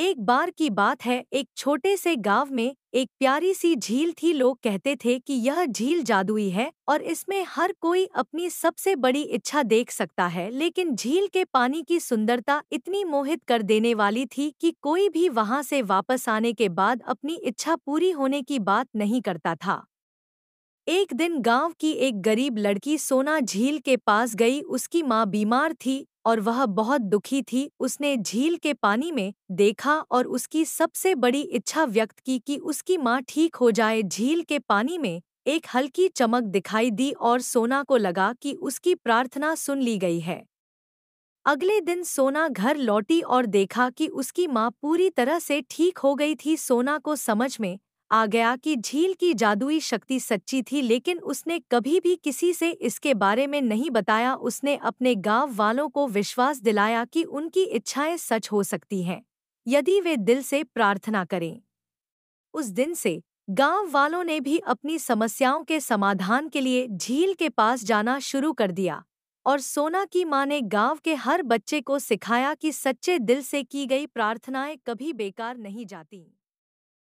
एक बार की बात है एक छोटे से गांव में एक प्यारी सी झील थी लोग कहते थे कि यह झील जादुई है और इसमें हर कोई अपनी सबसे बड़ी इच्छा देख सकता है लेकिन झील के पानी की सुंदरता इतनी मोहित कर देने वाली थी कि कोई भी वहां से वापस आने के बाद अपनी इच्छा पूरी होने की बात नहीं करता था एक दिन गांव की एक गरीब लड़की सोना झील के पास गई उसकी माँ बीमार थी और वह बहुत दुखी थी उसने झील के पानी में देखा और उसकी सबसे बड़ी इच्छा व्यक्त की कि उसकी माँ ठीक हो जाए झील के पानी में एक हल्की चमक दिखाई दी और सोना को लगा कि उसकी प्रार्थना सुन ली गई है अगले दिन सोना घर लौटी और देखा कि उसकी माँ पूरी तरह से ठीक हो गई थी सोना को समझ में आ गया कि झील की जादुई शक्ति सच्ची थी लेकिन उसने कभी भी किसी से इसके बारे में नहीं बताया उसने अपने गांव वालों को विश्वास दिलाया कि उनकी इच्छाएं सच हो सकती हैं यदि वे दिल से प्रार्थना करें उस दिन से गांव वालों ने भी अपनी समस्याओं के समाधान के लिए झील के पास जाना शुरू कर दिया और सोना की माँ ने गांव के हर बच्चे को सिखाया कि सच्चे दिल से की गई प्रार्थनाएं कभी बेकार नहीं जातीं